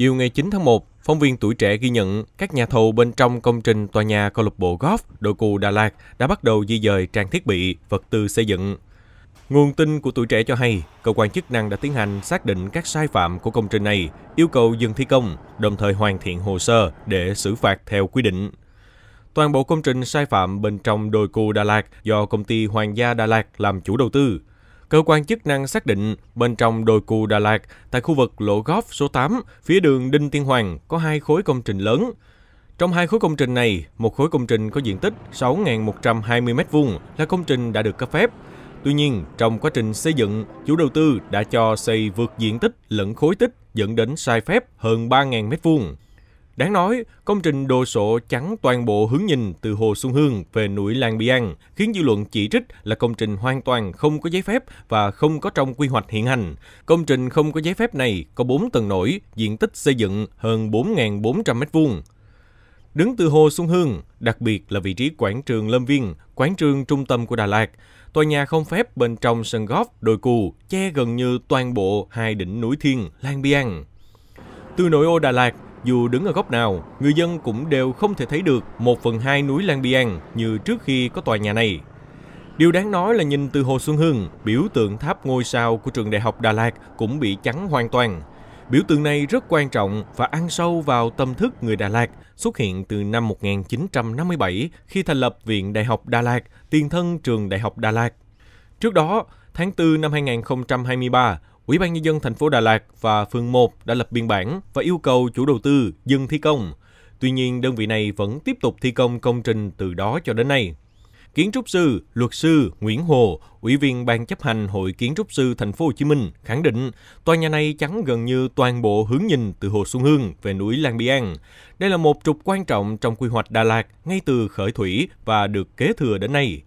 Chiều ngày 9 tháng 1, phóng viên tuổi trẻ ghi nhận các nhà thầu bên trong công trình tòa nhà câu lạc bộ Golf Đội Cù Đà Lạt đã bắt đầu di dời trang thiết bị, vật tư xây dựng. Nguồn tin của tuổi trẻ cho hay, cơ quan chức năng đã tiến hành xác định các sai phạm của công trình này, yêu cầu dừng thi công, đồng thời hoàn thiện hồ sơ để xử phạt theo quy định. Toàn bộ công trình sai phạm bên trong đồi cù Đà Lạt do công ty Hoàng gia Đà Lạt làm chủ đầu tư, cơ quan chức năng xác định bên trong đồi cù Đà Lạt tại khu vực lộ góp số 8 phía đường Đinh Tiên Hoàng có hai khối công trình lớn. Trong hai khối công trình này, một khối công trình có diện tích 6.120 m2 là công trình đã được cấp phép. Tuy nhiên, trong quá trình xây dựng, chủ đầu tư đã cho xây vượt diện tích lẫn khối tích dẫn đến sai phép hơn 3.000 m2. Đáng nói, công trình đồ sộ chắn toàn bộ hướng nhìn từ Hồ Xuân Hương về núi Lan Biang, khiến dư luận chỉ trích là công trình hoàn toàn không có giấy phép và không có trong quy hoạch hiện hành. Công trình không có giấy phép này có 4 tầng nổi, diện tích xây dựng hơn 4.400 m2. Đứng từ Hồ Xuân Hương, đặc biệt là vị trí quảng trường Lâm Viên, quảng trường trung tâm của Đà Lạt, tòa nhà không phép bên trong sân góp đồi cù che gần như toàn bộ hai đỉnh núi Thiên, Lan Biang. Từ nội ô Đà Lạt, dù đứng ở góc nào, người dân cũng đều không thể thấy được một phần hai núi Lan Biang như trước khi có tòa nhà này. Điều đáng nói là nhìn từ Hồ Xuân Hương, biểu tượng tháp ngôi sao của trường đại học Đà Lạt cũng bị chắn hoàn toàn. Biểu tượng này rất quan trọng và ăn sâu vào tâm thức người Đà Lạt, xuất hiện từ năm 1957 khi thành lập Viện Đại học Đà Lạt, tiền thân trường Đại học Đà Lạt. Trước đó, tháng 4 năm 2023, Ủy ban nhân dân thành phố Đà Lạt và phường 1 đã lập biên bản và yêu cầu chủ đầu tư dừng thi công. Tuy nhiên, đơn vị này vẫn tiếp tục thi công công trình từ đó cho đến nay. Kiến trúc sư, luật sư Nguyễn Hồ, ủy viên ban chấp hành Hội Kiến trúc sư Thành phố Hồ Chí Minh khẳng định tòa nhà này chắn gần như toàn bộ hướng nhìn từ hồ Xuân Hương về núi Lan Biang. Đây là một trục quan trọng trong quy hoạch Đà Lạt ngay từ khởi thủy và được kế thừa đến nay.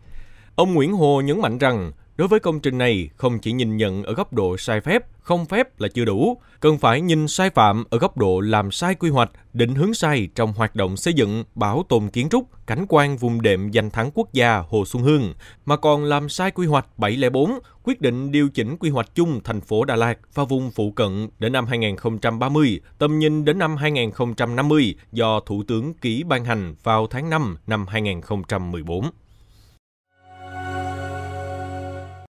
Ông Nguyễn Hồ nhấn mạnh rằng Đối với công trình này, không chỉ nhìn nhận ở góc độ sai phép, không phép là chưa đủ, cần phải nhìn sai phạm ở góc độ làm sai quy hoạch, định hướng sai trong hoạt động xây dựng, bảo tồn kiến trúc, cảnh quan vùng đệm danh thắng quốc gia Hồ Xuân Hương, mà còn làm sai quy hoạch 704, quyết định điều chỉnh quy hoạch chung thành phố Đà Lạt và vùng phụ cận đến năm 2030, tầm nhìn đến năm 2050 do Thủ tướng ký ban hành vào tháng 5 năm 2014.